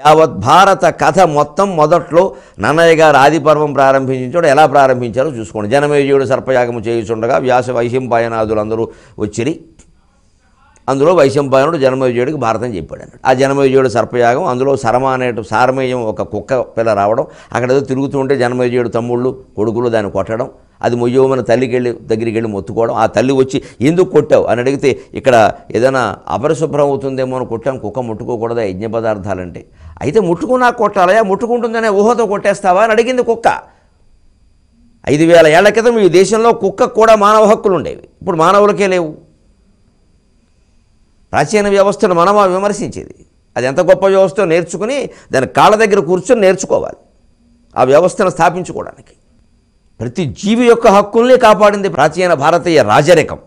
యావత్ భారత కథ మొత్తం మొదట్లో నన్నయ్య గారు ఆదిపర్వం ప్రారంభించడం ఎలా ప్రారంభించారో చూసుకోండి జనమేజయుడు సర్పయాగము చేయుచుండగా వ్యాస అందరూ వచ్చిరి అందులో వైశంపాయనుడు జనమేజయుడికి భారతం చెప్పాడు అన్నాడు ఆ జనమేజయుడు సర్పయాగం అందులో శరమ అనే సారమేయం ఒక కుక్క పిల్ల రావడం అక్కడ ఏదో తిరుగుతుంటే జనమేజయుడు తమ్ముళ్ళు కొడుకులు దాన్ని కొట్టడం అది మన తల్లికి వెళ్ళి దగ్గరికి వెళ్ళి మొత్తుకోవడం ఆ తల్లి వచ్చి ఎందుకు కొట్టావు అని అడిగితే ఇక్కడ ఏదైనా అపరిశుభ్రం అవుతుందేమో అని కొట్టాం కుక్క ముట్టుకోకూడదా యజ్ఞ పదార్థాలంటే అయితే ముట్టుకున్నా కొట్టాలయా ముట్టుకుంటుందనే ఊహతో కొట్టేస్తావా అని అడిగింది కుక్క ఐదు వేల ఏళ్ల క్రితం ఈ దేశంలో కుక్కకు కూడా మానవ హక్కులు ఉండేవి ఇప్పుడు మానవులకే లేవు ప్రాచీన వ్యవస్థను మనం విమర్శించేది అది ఎంత గొప్ప వ్యవస్థ నేర్చుకుని దాని కాళ్ళ దగ్గర కూర్చొని నేర్చుకోవాలి ఆ వ్యవస్థను స్థాపించుకోవడానికి ప్రతి జీవి యొక్క హక్కుల్ని కాపాడింది ప్రాచీన భారతీయ రాజరికం